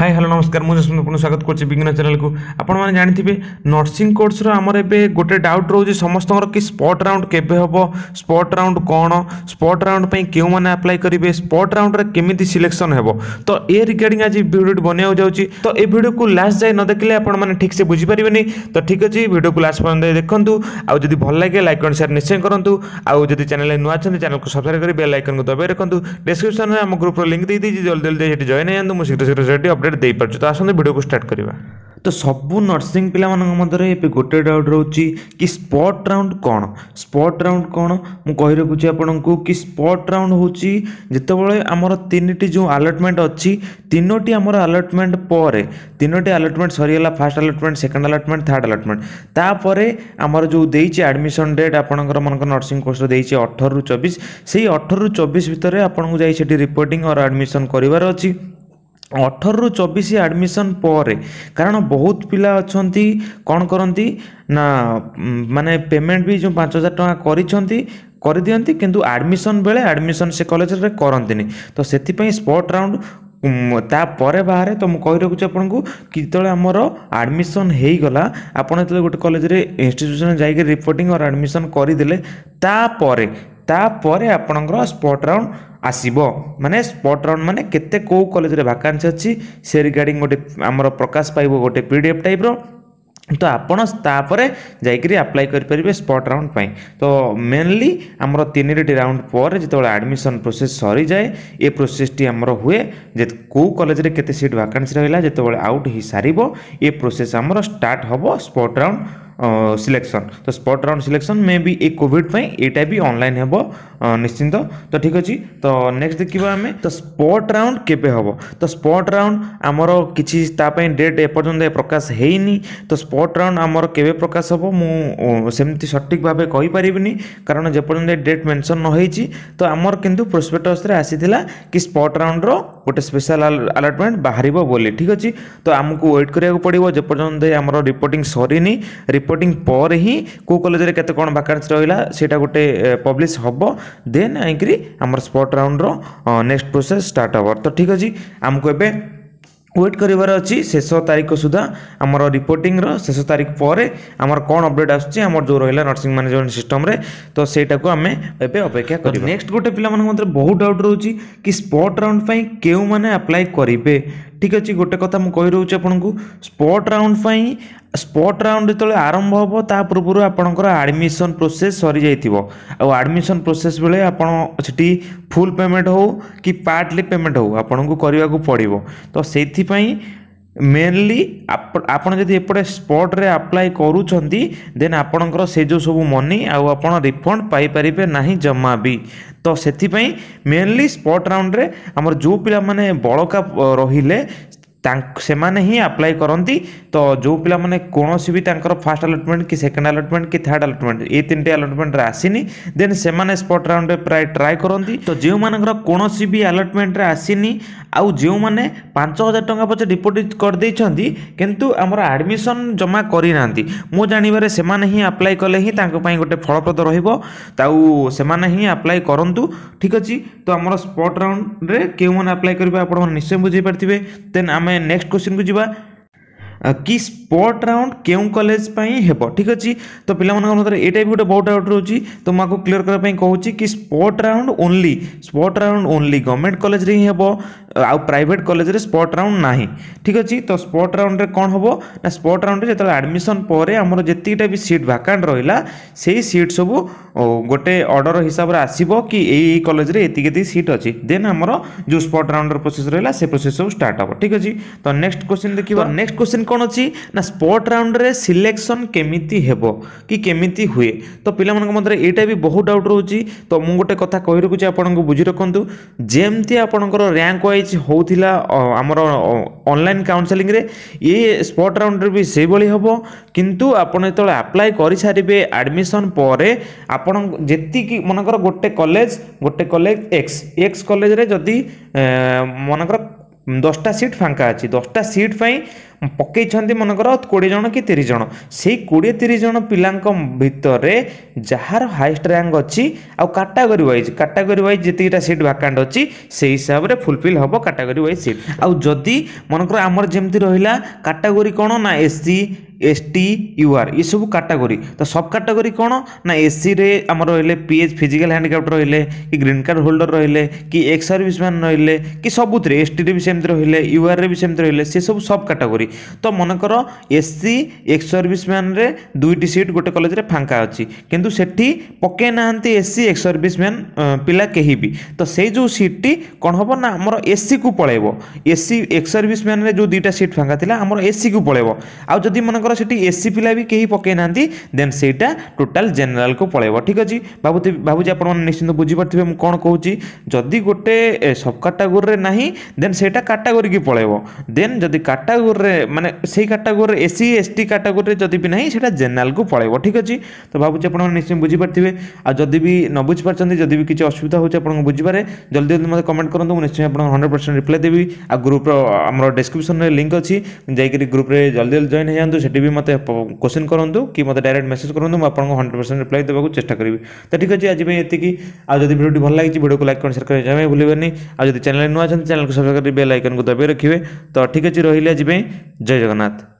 high hello ନମସ୍କାର ମୁଁ ଯଶମନ୍ତ ଆପଣଙ୍କୁ ସ୍ୱାଗତ କରୁଛି ବିଜ୍ଞାନ ଚ୍ୟାନେଲକୁ ଆପଣମାନେ ଜାଣିଥିବେ ନର୍ସିଂ କୋର୍ସର ଆମର ଏବେ ଗୋଟେ ଡାଉଟ୍ ରହୁଛି ସମସ୍ତଙ୍କର କି ସ୍ପଟ୍ ରାଉଣ୍ଡ କେବେ ହେବ ସ୍ପଟ୍ ରାଉଣ୍ଡ କ'ଣ ସ୍ପଟ୍ ରାଉଣ୍ଡ ପାଇଁ କେଉଁମାନେ ଆପ୍ଲାଏ କରିବେ ସ୍ପଟ୍ ରାଉଣ୍ଡରେ କେମିତି ସିଲେକ୍ସନ୍ ହେବ ତ ଏ ରିଗାର୍ଡ଼ିଂ ଆଜି ଭିଡ଼ିଓଟି ବନେଇବାକୁ ଯାଉଛି ତ ଏ ଭିଡ଼ିଓକୁ ଲାଷ୍ଟ ଯାଏ ନ ଦେଖିଲେ ଆପଣମାନେ ଠିକ୍ସେ ବୁଝିପାରିବେନି ତ ଠିକ୍ ଅଛି ଭିଡ଼ିଓକୁ ଲାଷ୍ଟ ପର୍ଯ୍ୟନ୍ତ ଦେଖନ୍ତୁ ଆଉ ଯଦି ଭଲ ଲାଗେ ଲାଇକ୍ ଆଣ୍ଡ ସେୟାର ନିଶ୍ଚୟ କରନ୍ତୁ ଆଉ ଯଦି ଚ୍ୟାନେଲରେ ନୂଆ ଅଛନ୍ତି ଚ୍ୟାନେଲକୁ ସବସ୍କ୍ରାଇବ୍ କରି ବେଲ୍ ଆଇକନ୍କୁ ଦବାଇ ରଖନ୍ତୁ ଡେସ୍କ୍ରିପସନ୍ରେ ଆମ ଗ୍ରୁପ୍ର ଲିଙ୍କ୍ ଦେଇଦେଇଛି ଜଲ୍ଦି ଜଲ୍ଦି ସେଠି ଜଏନ୍ ହେଇଯାନ୍ତୁ ମୁଁ ଶୀଘ୍ର ଶୀଘ୍ର ସେଠି ଅପଡ଼େଟ୍ ଅପଡ଼େଟ୍ ଦେଇପାରୁଛୁ ତ ଆସନ୍ତୁ ଭିଡ଼ିଓକୁ ଷ୍ଟାର୍ଟ କରିବା ତ ସବୁ ନର୍ସିଂ ପିଲାମାନଙ୍କ ମଧ୍ୟରେ ଏବେ ଗୋଟେ ଡାଉଟ୍ ରହୁଛି କି ସ୍ପଟ୍ ରାଉଣ୍ଡ କ'ଣ ସ୍ପଟ୍ ରାଉଣ୍ଡ କ'ଣ ମୁଁ କହି ରଖୁଛି ଆପଣଙ୍କୁ କି ସ୍ପଟ୍ ରାଉଣ୍ଡ ହେଉଛି ଯେତେବେଳେ ଆମର ତିନିଟି ଯେଉଁ ଆଲଟମେଣ୍ଟ ଅଛି ତିନୋଟି ଆମର ଆଲଟମେଣ୍ଟ ପରେ ତିନୋଟି ଆଲଟମେଣ୍ଟ ସରିଗଲା first allotment second allotment third allotment ତାପରେ ଆମର ଯେଉଁ ଦେଇଛି ଆଡ଼ମିସନ୍ ଡେଟ୍ ଆପଣଙ୍କର ମାନଙ୍କ ନର୍ସିଂ କୋର୍ସରେ ଦେଇଛି ଅଠରରୁ ଚବିଶ ସେଇ ଅଠରରୁ ଚବିଶ ଭିତରେ ଆପଣଙ୍କୁ ଯାଇ ସେଠି ରିପୋର୍ଟିଂ ଅର୍ ଆଡ଼ମିସନ୍ କରିବାର ଅଛି ଅଠରରୁ ଚବିଶ ଆଡ଼ମିସନ୍ ପରେ କାରଣ ବହୁତ ପିଲା ଅଛନ୍ତି କ'ଣ କରନ୍ତି ନା ମାନେ ପେମେଣ୍ଟ ବି ଯେଉଁ ପାଞ୍ଚ ହଜାର ଟଙ୍କା କରିଛନ୍ତି କରିଦିଅନ୍ତି କିନ୍ତୁ ଆଡ଼ମିସନ୍ ବେଳେ ଆଡ଼ମିସନ୍ ସେ କଲେଜରେ କରନ୍ତିନି ତ ସେଥିପାଇଁ ସ୍ପଟ୍ ରାଉଣ୍ଡ ତାପରେ ବାହାରେ ତ ମୁଁ କହି ରଖୁଛି ଆପଣଙ୍କୁ କି ଯେତେବେଳେ ଆମର ଆଡ଼ମିସନ୍ ହେଇଗଲା ଆପଣ ଯେତେବେଳେ ଗୋଟେ କଲେଜରେ ଇନଷ୍ଟିଟ୍ୟୁସନ୍ ଯାଇକି ରିପୋର୍ଟିଂ ଅର୍ ଆଡ଼ମିସନ୍ କରିଦେଲେ ତାପରେ ତାପରେ ଆପଣଙ୍କର ସ୍ପଟ୍ ରାଉଣ୍ଡ ଆସିବ ମାନେ ସ୍ପଟ୍ ରାଉଣ୍ଡ ମାନେ କେତେ କେଉଁ କଲେଜରେ ଭାକାନ୍ସି ଅଛି ସେ ରିଗାର୍ଡ଼ିଂ ଗୋଟେ ଆମର ପ୍ରକାଶ ପାଇବ ଗୋଟେ ପି ଡି ଏଫ୍ ଟାଇପ୍ର ତ ଆପଣ ତାପରେ ଯାଇକରି ଆପ୍ଲାଏ କରିପାରିବେ ସ୍ପଟ୍ ରାଉଣ୍ଡ ପାଇଁ ତ ମେନଲି ଆମର ତିନିଟି ରାଉଣ୍ଡ ପରେ ଯେତେବେଳେ ଆଡ଼ମିସନ୍ ପ୍ରୋସେସ୍ ସରିଯାଏ ଏ ପ୍ରୋସେସ୍ଟି ଆମର ହୁଏ ଯେ କେଉଁ କଲେଜରେ କେତେ ସିଟ୍ ଭାକାନ୍ସି ରହିଲା ଯେତେବେଳେ ଆଉଟ୍ ହୋଇସାରିବ ଏ ପ୍ରୋସେସ୍ ଆମର ଷ୍ଟାର୍ଟ ହେବ ସ୍ପଟ୍ ରାଉଣ୍ଡ ସିଲେକ୍ସନ୍ ତ ସ୍ପଟ୍ ରାଉଣ୍ଡ ସିଲେକ୍ସନ୍ ମେ ବି ଏ କୋଭିଡ଼ ପାଇଁ ଏଇଟା ବି ଅନଲାଇନ୍ ହେବ ନିଶ୍ଚିନ୍ତ ତ ଠିକ୍ ଅଛି ତ ନେକ୍ସଟ ଦେଖିବା ଆମେ ତ ସ୍ପଟ୍ ରାଉଣ୍ଡ କେବେ ହେବ ତ ସ୍ପଟ୍ ରାଉଣ୍ଡ ଆମର କିଛି ତା ପାଇଁ ଡେଟ୍ ଏପର୍ଯ୍ୟନ୍ତ ପ୍ରକାଶ ହେଇନି ତ ସ୍ପଟ୍ ରାଉଣ୍ଡ ଆମର କେବେ ପ୍ରକାଶ ହେବ ମୁଁ ସେମିତି ସଠିକ୍ ଭାବେ କହିପାରିବିନି କାରଣ ଯେପର୍ଯ୍ୟନ୍ତ ଏ ଡେଟ୍ ମେନସନ୍ ନ ହେଇଛି ତ ଆମର କିନ୍ତୁ ପ୍ରୋସ୍ପେକ୍ଟସ୍ରେ ଆସିଥିଲା କି ସ୍ପଟ୍ ରାଉଣ୍ଡର ଗୋଟେ ସ୍ପେଶାଲ ଆଲଟମେଣ୍ଟ ବାହାରିବ ବୋଲି ଠିକ୍ ଅଛି ତ ଆମକୁ ୱେଟ୍ କରିବାକୁ ପଡ଼ିବ ଯେପର୍ଯ୍ୟନ୍ତ ଆମର ରିପୋର୍ଟିଂ ସରିନି ରିପୋର୍ଟ ରିପୋର୍ଟିଂ ପରେ ହିଁ କେଉଁ କଲେଜରେ କେତେ କ'ଣ ଭାକାନ୍ସି ରହିଲା ସେଇଟା ଗୋଟେ ପବ୍ଲିଶ୍ ହେବ ଦେନ୍ ଯାଇକିରି ଆମର ସ୍ପଟ୍ ରାଉଣ୍ଡର ନେକ୍ସଟ ପ୍ରୋସେସ୍ ଷ୍ଟାର୍ଟ ହେବ ତ ଠିକ୍ ଅଛି ଆମକୁ ଏବେ ওয়েট করবার অছি শেষ তারিখ সুদ্ধা আমার রিপোর্টিংর শেষ তারিখ পরে আমার কোণ অপডেট আসছে আমার যে রহিলা নর্সিং ম্যানেজমেন্ট সিস্টমরে তো সেইটাকে আমি এবে অপেক্ষা করি নেক্সট গোটে পিলা মধ্যে বহু ডাউট রয়েছে কি স্পট রাউন্ড পাই কেউ মানে আপ্লাই করবে ঠিক ଅଛି ଗୋଟେ କଥା ମୁଁ କହି ରହୁଛି ଆପଣଙ୍କୁ ସ୍ପଟ୍ ରାଉଣ୍ଡ ପାଇଁ ସ୍ପଟ୍ ରାଉଣ୍ଡ ଯେତେବେଳେ ଆରମ୍ଭ ହେବ ତା ପୂର୍ବରୁ ଆପଣଙ୍କର ଆଡ଼ମିସନ୍ ପ୍ରୋସେସ୍ ସରିଯାଇଥିବ ଆଉ ଆଡ଼ମିସନ୍ ପ୍ରୋସେସ୍ ବେଳେ ଆପଣ ସେଠି ଫୁଲ୍ ପେମେଣ୍ଟ ହେଉ କି ପାର୍ଟଲି ପେମେଣ୍ଟ ହେଉ ଆପଣଙ୍କୁ କରିବାକୁ ପଡ଼ିବ ତ ସେଇଥିପାଇଁ ମେନଲି ଆପଣ ଯଦି ଏପଟେ ସ୍ପଟ୍ରେ ଆପ୍ଲାଏ କରୁଛନ୍ତି ଦେନ୍ ଆପଣଙ୍କର ସେ ଯେଉଁ ସବୁ ମନି ଆଉ ଆପଣ ରିଫଣ୍ଡ ପାଇପାରିବେ ନାହିଁ ଜମା ବି ତ ସେଥିପାଇଁ ମେନଲି ସ୍ପଟ୍ ରାଉଣ୍ଡରେ ଆମର ଯେଉଁ ପିଲାମାନେ ବଳକା ରହିଲେ सेमाने ही अप्लाई करती तो जो पाने कौनसी भी फास्ट आलटमेंट कि सेकेंड आलटमेंट कि थर्ड आलटमेंट ये तीन टी आलटमेंट आसनी देन से स्पट राउंड प्राय ट्राए करती तो जो मान कौन भी आलटमेंट आसनी आउ जो मैंने पांच हजार टाँह पचे डिपोजिट करदे कितु आमर आडमिशन जमा करना मो जानवे से ही कले हिंपाई गोटे फलप्रद रु से आप्लाय करूँ ठीक अच्छे तो आम स्पट राउंड क्यों मैंने आप्लाय करेंगे आप निश्चय बुझे पार्थे देन आम नेक्स्ट क्वेश्चन को जी कि स्पट राउंड क्यों कलेज हेब ठीक अच्छे तो पाला मतलब ये भी गोटे बहुत डाउट रोच तो मुझे आपको क्लीयर करने कहूँ कि spot round only spot round only government college हेब ଆଉ ପ୍ରାଇଭେଟ୍ କଲେଜରେ ସ୍ପଟ୍ ରାଉଣ୍ଡ ନାହିଁ ଠିକ୍ ଅଛି ତ ସ୍ପଟ୍ ରାଉଣ୍ଡରେ କ'ଣ ହେବ ନା ସ୍ପଟ୍ ରାଉଣ୍ଡରେ ଯେତେବେଳେ ଆଡ଼ମିସନ୍ ପରେ ଆମର ଯେତିକିଟା ବି ସିଟ୍ ଭାକାଣ୍ଟ ରହିଲା ସେଇ ସିଟ୍ ସବୁ ଗୋଟେ ଅର୍ଡ଼ର ହିସାବରେ ଆସିବ କି ଏଇ ଏଇ କଲେଜରେ ଏତିକି ଏତିକି ସିଟ୍ ଅଛି ଦେନ୍ ଆମର ଯେଉଁ ସ୍ପଟ୍ ରାଉଣ୍ଡର ପ୍ରୋସେସ୍ ରହିଲା ସେ ପ୍ରୋସେସ୍ ସବୁ ଷ୍ଟାର୍ଟ ହେବ ଠିକ୍ ଅଛି ତ ନେକ୍ସଟ କ୍ୱେଶ୍ଚିନ୍ ଦେଖିବା ନେକ୍ସଟ କ୍ୱେଶ୍ଚିନ୍ କ'ଣ ଅଛି ନା ସ୍ପଟ୍ ରାଉଣ୍ଡରେ ସିଲେକ୍ସନ୍ କେମିତି ହେବ କି କେମିତି ହୁଏ ତ ପିଲାମାନଙ୍କ ମଧ୍ୟରେ ଏଇଟା ବି ବହୁତ ଡାଉଟ୍ ରହୁଛି ତ ମୁଁ ଗୋଟେ କଥା କହି ରଖୁଛି ଆପଣଙ୍କୁ ବୁଝି ରଖନ୍ତୁ ଯେମିତି ଆପଣଙ୍କର ର୍ୟାଙ୍କ ୱାଇଜ୍ ୱାଇଜ୍ ହେଉଥିଲା ଆମର ଅନଲାଇନ୍ କାଉନସେଲିଂରେ ଏ ସ୍ପଟ୍ ରାଉଣ୍ଡରେ ବି ସେଇଭଳି ହେବ କିନ୍ତୁ ଆପଣ ଯେତେବେଳେ ଆପ୍ଲାଏ କରିସାରିବେ ଆଡ଼ମିସନ୍ ପରେ ଆପଣ ଯେତିକି ମନେକର ଗୋଟେ କଲେଜ ଗୋଟେ କଲେଜ ଏକ୍ସ ଏକ୍ସ କଲେଜରେ ଯଦି ମନେକର দশটা সিট ফাঙ্কা ଅଛି ଦଶଟା ସିଟ୍ ପାଇଁ ପକାଇଛନ୍ତି ମନେକର କୋଡ଼ିଏ ଜଣ କି ତିରିଶ ଜଣ ସେଇ କୋଡ଼ିଏ ତିରିଶ ଜଣ ପିଲାଙ୍କ ଭିତରେ ଯାହାର ହାଏଷ୍ଟ ର୍ୟାଙ୍କ ଅଛି ଆଉ କାଟାଗୋରୀ ୱାଇଜ୍ କାଟାଗୋରୀ ୱାଇଜ୍ ଯେତିକିଟା ସିଟ୍ ଭାକାଣ୍ଟ ଅଛି ସେଇ ହିସାବରେ ଫୁଲଫିଲ୍ ହେବ କାଟାଗୋରୀ ୱାଇଜ୍ ସିଟ୍ ଆଉ ଯଦି ମନେକର ଆମର ଯେମିତି ରହିଲା କାଟାଗୋରୀ କ'ଣ ନା ଏସ୍ ସି এসটি ইউআর এসব ক্যাটাগরি তো সব ক্যাটাগরি কোণ না এসিরে আমার রহলে পিএচ ফিজিক্যাল হ্যান্ডিক্রাফ্ট রহলে কি গ্রিন কার্ড হোল্ডর রহলে কি এক্স সার্ভিস ম্যান রহলে কি সবুজে এসটিরে বি সেমতি রহলে ইউআর্রে বি সেমতি রহলে সেসব সব ক্যাটাগরি তো মনেকর এসসি এক্স সার্ভিস ম্যানরে দুইটি সিট গোটে কলেজরে ফাঙ্কা অছি কিন্তু সেটি পকাই না এসসি এক্স সার্ভিস ম্যান পিলা কেহি বি তো সেই যে সিটটি কোণ হব না আমার এসসি কু পলাইব এসসি এক্স সার্ভিস ম্যানরে যে দুইটা সিট ফাঙ্কা লা আমার এসসি কু পলাইব আউ যদি মনে ଆପଣଙ୍କର ସେଠି ଏସ୍ସି ପିଲା ବି କେହି ପକାଇ ନାହାନ୍ତି ଦେନ୍ ସେଇଟା ଟୋଟାଲ୍ ଜେନେରାଲ୍କୁ ପଳାଇବ ଠିକ୍ ଅଛି ଭାବୁଥିବି ଭାବୁଛି ଆପଣମାନେ ନିଶ୍ଚିନ୍ତ ବୁଝିପାରୁଥିବେ ମୁଁ କ'ଣ କହୁଛି ଯଦି ଗୋଟେ ସବ୍ କାଟାଗୋରୀରେ ନାହିଁ ଦେନ୍ ସେଇଟା କାଟାଗୋରୀକି ପଳାଇବ ଦେନ୍ ଯଦି କାଟାଗୋରୀରେ ମାନେ ସେଇ କାଟାଗୋରୀରେ ଏସ୍ସି ଏସ୍ଟି କାଟାଗୋରୀରେ ଯଦି ବି ନାହିଁ ସେଇଟା ଜେନେରାଲ୍କୁ ପଳାଇବ ଠିକ୍ ଅଛି ତ ଭାବୁଛି ଆପଣମାନେ ନିଶ୍ଚୟ ବୁଝିପାରିଥିବେ ଆଉ ଯଦି ବି ନ ବୁଝିପାରୁଛନ୍ତି ଯଦି ବି କିଛି ଅସୁବିଧା ହେଉଛି ଆପଣଙ୍କୁ ବୁଝିପାରେ ଜଲ୍ଦି ଜଲ୍ଦି ମୋତେ କମେଣ୍ଟ କରନ୍ତୁ ମୁଁ ନିଶ୍ଚୟ ଆପଣଙ୍କୁ ହଣ୍ଡ୍ରେଡ଼ ପରସେଣ୍ଟ ରିପ୍ଲାଏ ଦେବି ଆଉ ଗ୍ରୁପ୍ର ଆମର ଡେସ୍କ୍ରିପ୍ସନ୍ରେ ଲିଙ୍କ୍ ଅଛି ଯାଇକରି ଗ୍ରୁପ୍ରେ ଜଲ୍ଦି ଜଲ୍ଦି ଜଏନ୍ ହେଇଯାନ୍ତୁ ସେଠି ବି ମୋତେ କୋଶ୍ଚିନ୍ କରନ୍ତୁ କି ମୋତେ ଡାଇରେକ୍ଟ ମେସେଜ୍ କରନ୍ତୁ ମୁଁ ଆପଣଙ୍କୁ ହଣ୍ଡ୍ରେଡ଼ ପରସେଣ୍ଟ ରିପ୍ଲାଏ ଦେବାକୁ ଚେଷ୍ଟା କରିବି ତ ଠିକ୍ ଅଛି ଆଜି ପାଇଁ ଏତିକି ଆଉ ଯଦି ଭିଡ଼ିଓଟି ଭଲ ଲାଗିଛି ଭିଡ଼ିଓକୁ ଲାଇକ୍ କଣ ସେୟାର କରିବା ପାଇଁ ଭୁଲିବେନି ଆଉ ଯଦି ଚ୍ୟାନେଲ୍ ନୂଆ ଅଛନ୍ତି ଚ୍ୟାନେଲ୍କୁ ସବସ୍କ୍ରାଇବ୍ କରି ବେଲ୍ ଆଇକନ୍କୁ ଦବାଇ ରଖିବେ ତ ଠିକ୍ ଅଛି ରହିଲି ଆଜି ପାଇଁ ଜୟ ଜଗନ୍ନାଥ